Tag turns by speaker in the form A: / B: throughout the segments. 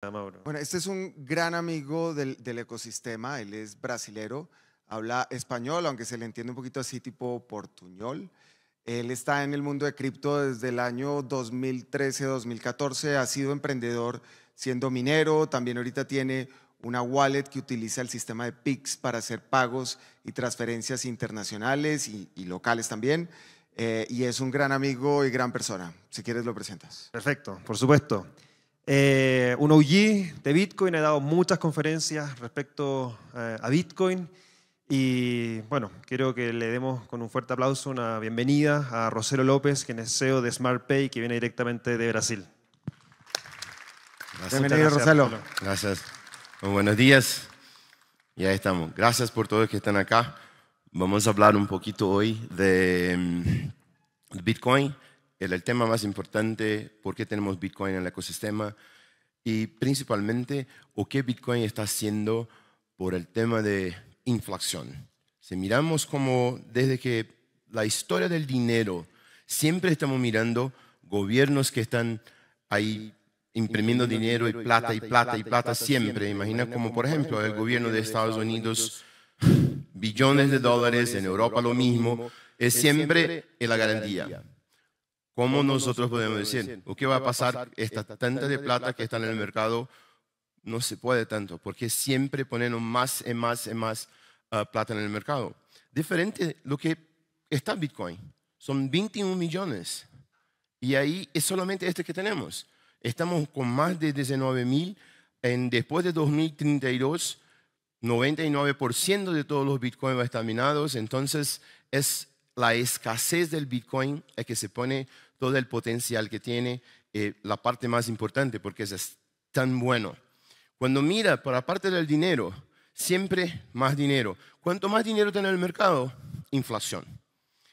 A: Ah, bueno, este es un gran amigo del, ecosistema, él es brasilero, habla español, aunque se le entiende un poquito así tipo portuñol. Él está en el mundo de cripto desde el año 2013-2014, ha sido emprendedor siendo minero, también ahorita tiene una wallet que utiliza el sistema de PIX para hacer pagos y transferencias internacionales y, locales también. Eh, y es un gran amigo y gran persona. Si quieres lo presentas. Perfecto, por supuesto. Eh, un OG de Bitcoin, ha dado muchas conferencias respecto eh, a Bitcoin y bueno, quiero que le demos con un fuerte aplauso una bienvenida a Rosero López, quien es CEO de SmartPay, que viene directamente de Brasil. Gracias. Bienvenido, Gracias. buenos días. Ya estamos. Gracias por todos que están acá. Vamos a hablar un poquito hoy de mm, Bitcoin el, tema más importante, por qué tenemos Bitcoin en el ecosistema y principalmente, o qué Bitcoin está haciendo por el tema de inflación. Si miramos como desde que la historia del dinero, siempre estamos mirando gobiernos que están ahí imprimiendo dinero y plata y plata y plata siempre. Imagina como, por ejemplo, el gobierno de Estados Unidos, billones de dólares, en Europa lo mismo, es siempre la garantía. ¿Cómo nosotros podemos decir, ¿o qué va a pasar? Esta tanta de plata que está en el mercado no se puede tanto, porque siempre ponen más y más y más ah, plata en el mercado. Diferente lo que está Bitcoin, son 21 millones. Y ahí es solamente este que tenemos. Estamos con más de 19 mil. Después de 2032, 99% de todos los Bitcoin va a estar minados. Entonces, es la escasez del Bitcoin el que se pone todo el potencial que tiene, eh, la parte más importante, porque es tan bueno. Cuando mira para la parte del dinero, siempre más dinero. Cuanto más dinero tiene el mercado, inflación.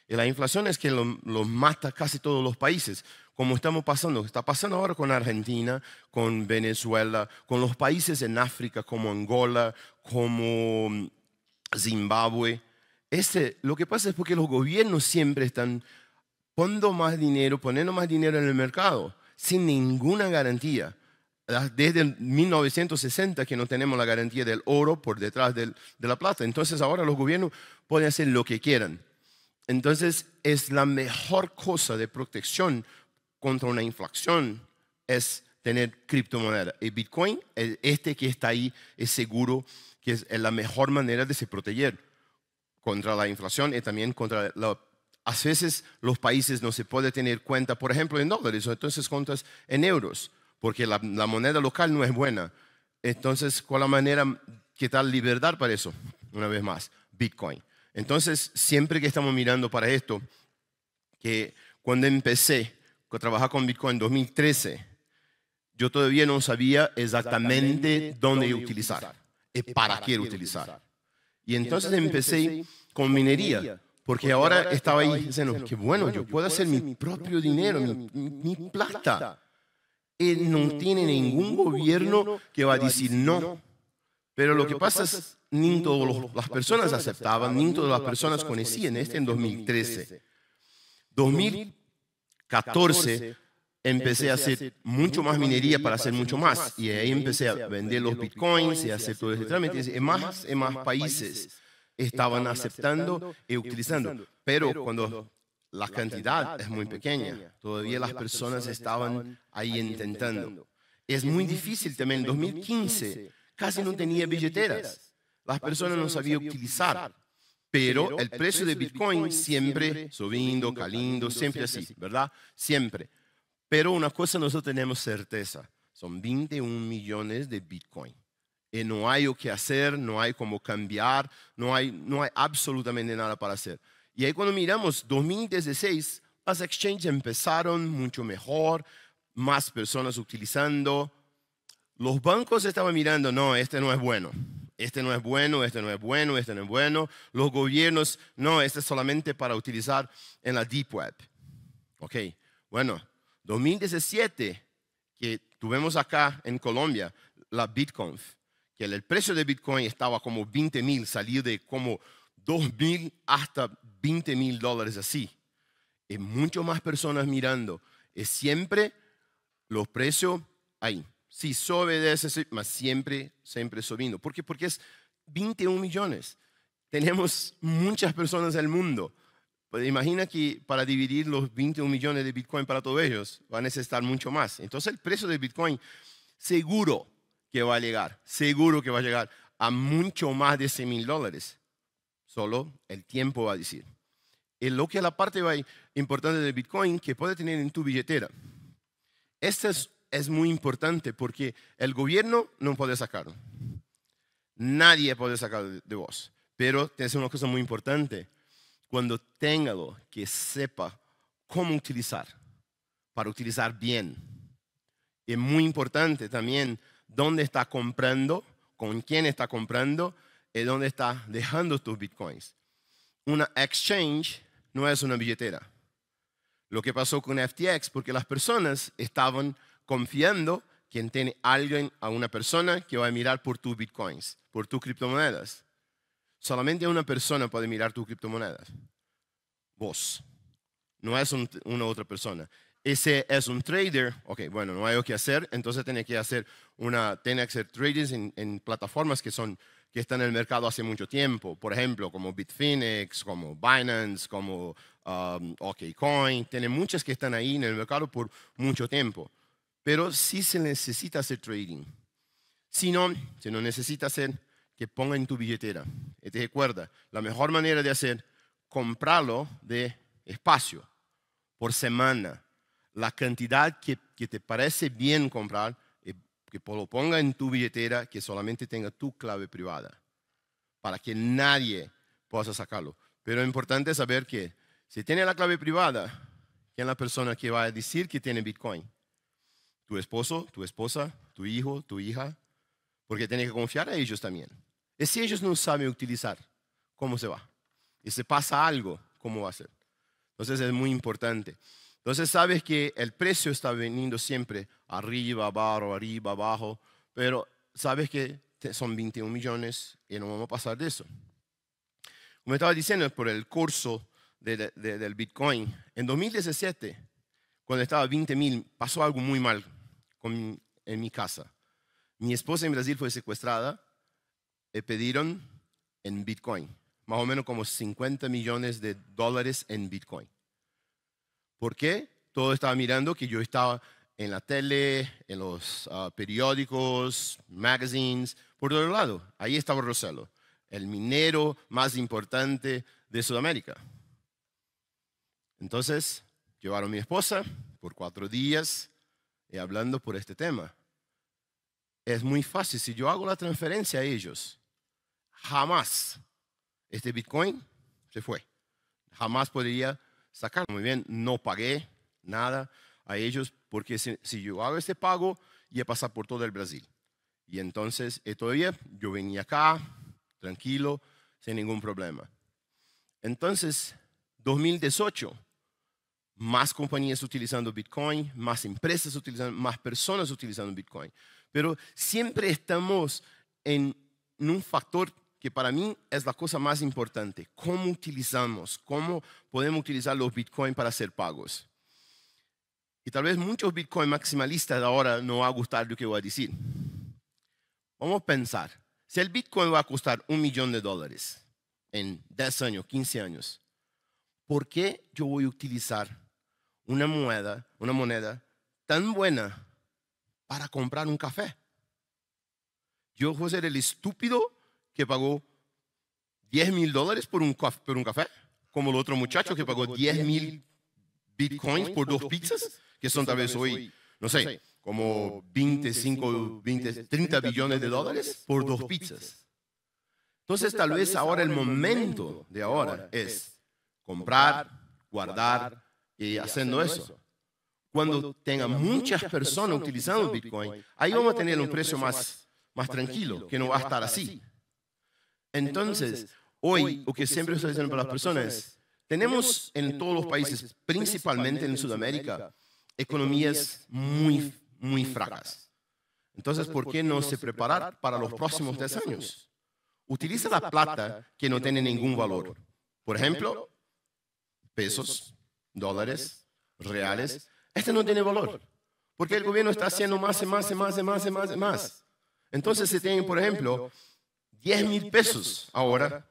A: Y la inflación es que lo, mata casi todos los países como estamos pasando, está pasando ahora con Argentina, con Venezuela, con los países en África como Angola, como mm, Zimbabue. Este, lo que pasa es porque los gobiernos siempre están pondo más dinero, poniendo más dinero en el mercado, sin ninguna garantía. Desde 1960 que no tenemos la garantía del oro por detrás de la plata. Entonces ahora los gobiernos pueden hacer lo que quieran. Entonces es la mejor cosa de protección contra una inflación es tener criptomoneda. Y Bitcoin, este que está ahí, es seguro que es la mejor manera de se proteger contra la inflación y también contra la a veces los países no se puede tener cuenta, por ejemplo, en dólares, o entonces cuentas en euros, porque la, moneda local no es buena. Entonces, ¿cuál la manera ¿Qué tal libertad para eso? Una vez más, Bitcoin. Entonces, siempre que estamos mirando para esto, que cuando empecé a trabajar con Bitcoin en 2013, yo todavía no sabía exactamente, dónde, utilizar, y para, qué utilizar. Y entonces, empecé, con minería porque, ahora, estaba ahí diciendo que bueno, yo puedo hacer mi propio dinero, mi, plata. Él no tiene ningún gobierno que va a decir no. Pero lo que pasa es, ni todas las personas aceptaban, ni todas las personas conocían este en 2013. 2014 empecé a hacer mucho más minería para hacer mucho más. Y ahí empecé a vender los bitcoins y hacer todo ese trámite en más, en más países estaban aceptando y utilizando. Pero cuando la cantidad es muy pequeña, todavía las personas estaban ahí intentando. Es muy difícil también. En 2015 casi no tenía billeteras. Las personas no sabían utilizar. Pero el precio de Bitcoin siempre subiendo, caliendo, siempre así, ¿verdad? Siempre. Pero una cosa nosotros tenemos certeza. Son 21 millones de Bitcoin. Eh, no hay o que hacer, no hay cómo cambiar, no hay, no hay absolutamente nada para hacer. Y ahí cuando miramos 2016, las exchanges empezaron mucho mejor, más personas utilizando. Los bancos estaban mirando, no, este no es bueno, este no es bueno, este no es bueno, este no es bueno. Los gobiernos, no, este es solamente para utilizar en la Deep Web. Ok, bueno, 2017, que tuvimos acá en Colombia, la BitConf que el precio de Bitcoin estaba como 20 mil, de como 2 mil hasta 20 mil dólares así. Y mucho más personas mirando. Es siempre los precios ahí. Si sí, sube de ese, más siempre, siempre subiendo. ¿Por qué? Porque es 21 millones. Tenemos muchas personas en el mundo. Pues imagina que para dividir los 21 millones de Bitcoin para todos ellos, va a necesitar mucho más. Entonces el precio de Bitcoin seguro que va a llegar, seguro que va a llegar a mucho más de 100 mil dólares. Solo el tiempo va a decir. Y lo que es la parte importante de Bitcoin que puede tener en tu billetera. Esto es, es muy importante porque el gobierno no puede sacarlo. Nadie puede sacarlo de vos. Pero tienes una cosa muy importante. Cuando lo que sepa cómo utilizar, para utilizar bien. Es muy importante también dónde está comprando, con quién está comprando y dónde está dejando tus bitcoins. Una exchange no es una billetera. Lo que pasó con FTX, porque las personas estaban confiando quien tiene alguien a una persona que va a mirar por tus bitcoins, por tus criptomonedas. Solamente una persona puede mirar tus criptomonedas. Vos. No es una otra persona ese es un trader, ok, bueno, no hay algo que hacer, entonces tiene que hacer una, tiene que hacer en, plataformas que son que están en el mercado hace mucho tiempo, por ejemplo, como Bitfinex, como Binance, como um, OKCoin, tiene muchas que están ahí en el mercado por mucho tiempo, pero sí se necesita hacer trading. Si no, se no necesita hacer, que ponga en tu billetera. Y te recuerda, la mejor manera de hacer, comprarlo de espacio por semana la cantidad que, te parece bien comprar, eh, que lo ponga en tu billetera, que solamente tenga tu clave privada, para que nadie pueda sacarlo. Pero es importante saber que si tiene la clave privada, ¿quién es la persona que va a decir que tiene Bitcoin? Tu esposo, tu esposa, tu hijo, tu hija, porque tiene que confiar a ellos también. Y si ellos no saben utilizar, ¿cómo se va? Y si pasa algo, ¿cómo va a ser? Entonces es muy importante. Entonces sabes que el precio está veniendo siempre arriba, abajo, arriba, abajo, pero sabes que son 21 millones y no vamos a pasar de eso. Como estaba diciendo, por el curso del Bitcoin, en 2017, cuando estaba 20 mil, pasó algo muy mal en mi casa. Mi esposa en Brasil fue secuestrada, y pidieron en Bitcoin, más o menos como 50 millones de dólares en Bitcoin. ¿Por qué? todo estaba mirando que yo estaba en la tele, en los ah, periódicos, magazines, por todo lado. Ahí estaba Roselo, el minero más importante de Sudamérica. Entonces, llevaron a mi esposa por cuatro días y eh, hablando por este tema. Es muy fácil, si yo hago la transferencia a ellos, jamás este Bitcoin se fue. Jamás podría sacar. Muy bien, no pagué nada a ellos porque si, yo hago este pago, ya pasa por todo el Brasil. Y entonces, eh, todavía yo venía acá, tranquilo, sin ningún problema. Entonces, 2018, más compañías utilizando Bitcoin, más empresas utilizando, más personas utilizando Bitcoin. Pero siempre estamos en un factor que para mí es la cosa más importante, cómo utilizamos, cómo podemos utilizar los bitcoins para hacer pagos. Y tal vez muchos Bitcoin maximalistas ahora no va a gustar lo que voy a decir. Vamos a pensar, si el Bitcoin va a costar un millón de dólares en 10 años, 15 años, ¿por qué yo voy a utilizar una moneda, una moneda tan buena para comprar un café? Yo voy a ser el estúpido que pagó 10 mil dólares por un, por un café, como el otro muchacho que pagó 10 mil bitcoins por dos pizzas, que son tal vez hoy, no sé, como 25, 20, 30 billones de dólares por dos pizzas. Entonces tal vez ahora el momento de ahora es comprar, guardar y haciendo eso. Cuando tenga muchas personas utilizando Bitcoin, ahí vamos a tener un precio más, más tranquilo, que no va a estar así. Entonces, hoy, lo que siempre estoy diciendo para las personas tenemos en todos los países, principalmente en Sudamérica, economías muy, muy fracas. Entonces, ¿por qué no se preparar para los próximos 10 años? Utiliza la plata que no tiene ningún valor. Por ejemplo, pesos, dólares, reales. Este no tiene valor. Porque el gobierno está haciendo más y más y más y más y más y más. Entonces, se tiene, por ejemplo, 10 mil pesos ahora,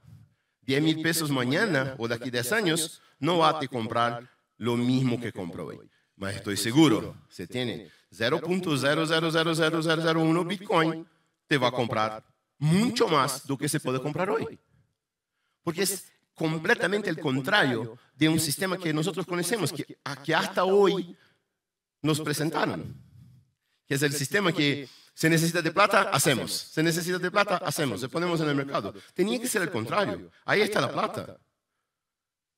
A: 10 mil pesos mañana o de aquí 10 años, no va a te comprar lo mismo que compró hoy. Mas estoy seguro, se tiene 0.0000001 Bitcoin, te va a comprar mucho más de lo que se puede comprar hoy. Porque es completamente el contrario de un sistema que nosotros conocemos, que hasta hoy nos presentaron que es el sistema que se necesita de plata, hacemos. Se necesita de plata, hacemos. Se ponemos en el mercado. Tenía que ser el contrario. Ahí está la plata.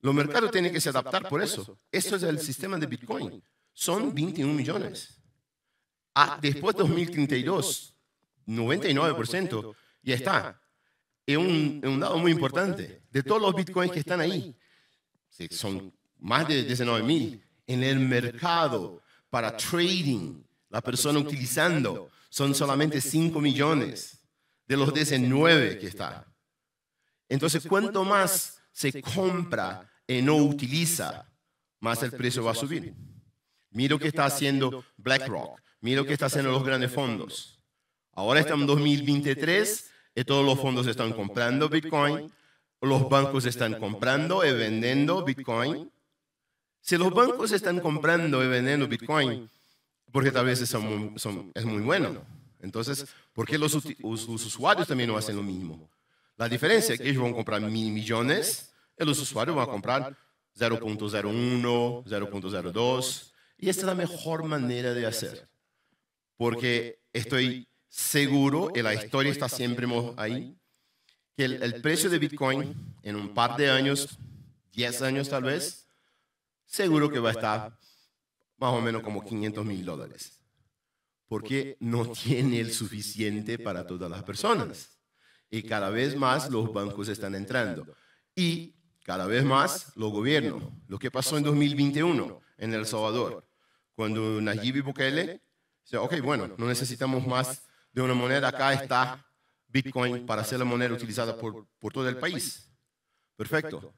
A: Los mercados tienen que se adaptar por eso. Eso es el sistema de Bitcoin. Son 21 millones. Ah, ah, después de 2032, 99% ya está. Es un, un dado muy importante. De todos los bitcoins que están ahí, son más de 19 mil en el mercado para trading la persona utilizando. Son solamente 5 millones de los 19 que están. Entonces, cuanto más se compra y no utiliza, más el precio va a subir. Mira lo que está haciendo BlackRock. miro lo que está haciendo los grandes fondos. Ahora estamos en 2023 y todos los fondos están comprando Bitcoin. Los bancos están comprando y vendiendo Bitcoin. Si los bancos están comprando y vendiendo Bitcoin, porque tal vez es muy bueno. Entonces, ¿por qué los, usuarios también no hacen lo mismo? La diferencia es que ellos van a comprar mil millones y los usuarios van a comprar 0.01, 0.02. Y esta es la mejor manera de hacer. Porque estoy seguro, y la historia está siempre ahí, que el, el precio de Bitcoin en un par de años, 10 años tal vez, seguro que va a estar más o menos como 500 mil dólares, porque no tiene el suficiente para todas las personas. Y cada vez más los bancos están entrando. Y cada vez más los gobiernos. Lo que pasó en 2021 en El Salvador, cuando Nayib Bukele dice, ok, bueno, no necesitamos más de una moneda, acá está Bitcoin para ser la moneda utilizada por, por todo el país. Perfecto.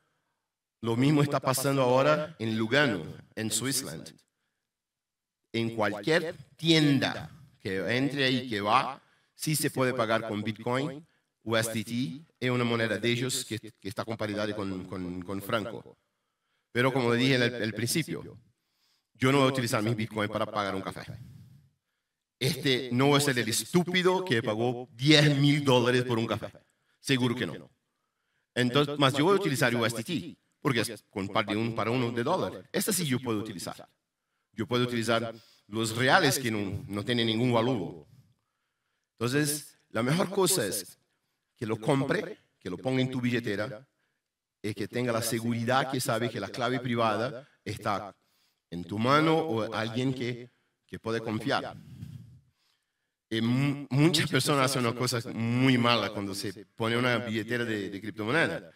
A: Lo mismo está pasando ahora en Lugano, en Switzerland en cualquier tienda que entre y que va, sí se puede pagar con Bitcoin, USDT, es una moneda de ellos que, está comparada con, con, con, franco. Pero como dije al, principio, yo no voy a utilizar mis Bitcoin para pagar un café. Este no es el estúpido que pagó 10 mil dólares por un café. Seguro que no. Entonces, más yo voy a utilizar USDT, porque es con par de un para uno de dólares. Este sí yo puedo utilizar yo puedo utilizar los reales que no, no tienen ningún valor. Entonces, la mejor cosa es que lo compre, que lo ponga en tu billetera y que tenga la seguridad que sabe que la clave privada está en tu mano o alguien que, que puede confiar. Eh, muchas personas hacen una cosa muy mala cuando se pone una billetera de, de criptomoneda.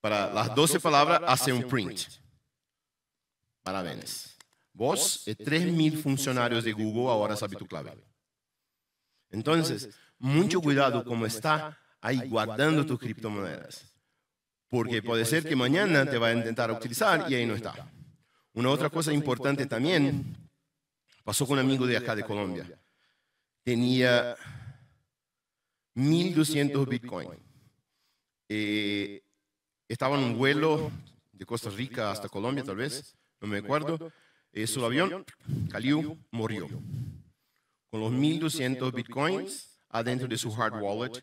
A: Para las 12 palabras hace un print. Parabéns. Vos, eh, 3.000 funcionarios de Google ahora sabes tu clave. Entonces, mucho cuidado como está ahí guardando tus criptomonedas. Porque puede ser que mañana te va a intentar utilizar y ahí no está. Una otra cosa importante también, pasó con un amigo de acá de Colombia. Tenía 1.200 Bitcoin. Eh, estaba en un vuelo de Costa Rica hasta Colombia, tal vez, no me acuerdo de su avión, caliu murió con los 1.200 bitcoins adentro de su hard wallet.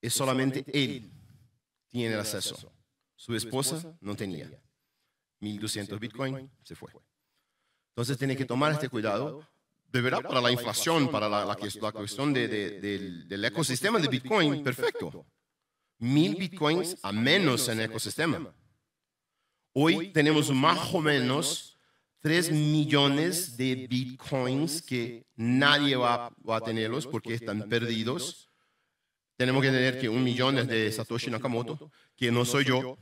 A: Es solamente él tiene el acceso. Su esposa no tenía. 1.200 bitcoins se fue. Entonces tiene que tomar este, este cuidado de verdad para la inflación, para la, cuestión del, del, ecosistema de Bitcoin, perfecto. Mil Bitcoins a menos en el ecosistema. Hoy tenemos más o menos 3 millones de bitcoins que nadie va, a tenerlos porque están perdidos. Tenemos que tener que un millón de Satoshi Nakamoto, que no soy yo.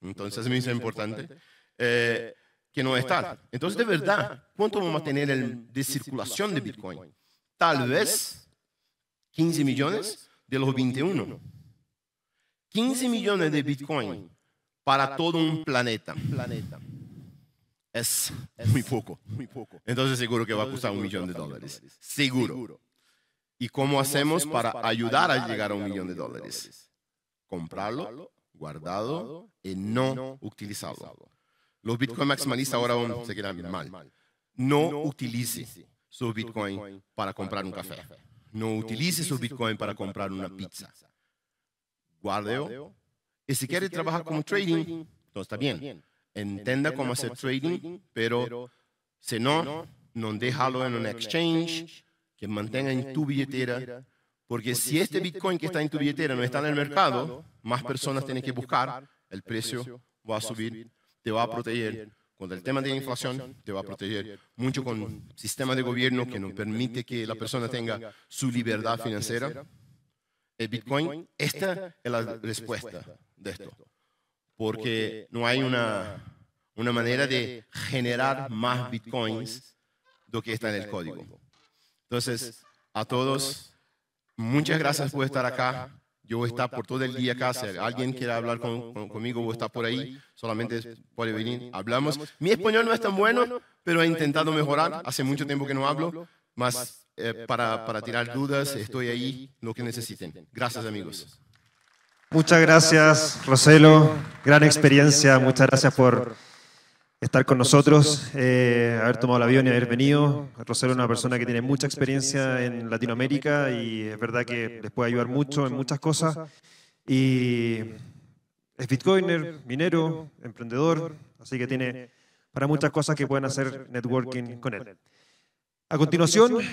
A: Entonces me es importante. Eh, que no está. Entonces, de verdad, ¿cuánto vamos a tener de circulación de Bitcoin? Tal vez 15 millones de los 21. 15 millones de Bitcoin para todo un planeta. planeta. Es, muy poco. Muy poco. Entonces seguro que va a costar un millón de dólares. Seguro. ¿Y cómo, hacemos, para, ayudar, a llegar a un millón de dólares? Comprarlo, guardado, y no, utilizarlo. Los Bitcoin maximalistas ahora se quedan mal. No, utilice, su Bitcoin, para comprar un café. No, utilice su Bitcoin para comprar una pizza. Guardeo. Y si, quiere trabajar como trading, todo está bien entenda cómo hacer trading, pero si no, no déjalo en un exchange, que mantenga en tu billetera, porque si este, este Bitcoin que está en tu billetera no está en el mercado, más personas tienen que buscar, el precio va a subir, te va a proteger. Con el tema de la inflación te va a proteger mucho con sistema de gobierno que no permite que la persona tenga su libertad financiera. El Bitcoin, esta es la respuesta de esto porque no hay una, una manera de generar más bitcoins lo que está en el código. Entonces, a todos, muchas gracias por estar acá. Yo voy a estar por todo el día acá. Si alguien quiere hablar con, conmigo, o está por ahí. Solamente puede venir. Hablamos. Mi español no es tan bueno, pero he intentado mejorar. Hace mucho tiempo que no hablo. Más eh, eh, para, para tirar dudas, estoy ahí, lo que necesiten. Gracias, amigos. Muchas gracias, Roselo. Gran experiencia. Muchas gracias por estar con nosotros, eh, haber tomado el avión y haber venido. Roselo es una persona que tiene mucha experiencia en Latinoamérica y es verdad que les puede ayudar mucho en muchas cosas. Y es bitcoiner, minero, emprendedor, así que tiene para muchas cosas que pueden hacer networking con él. A continuación,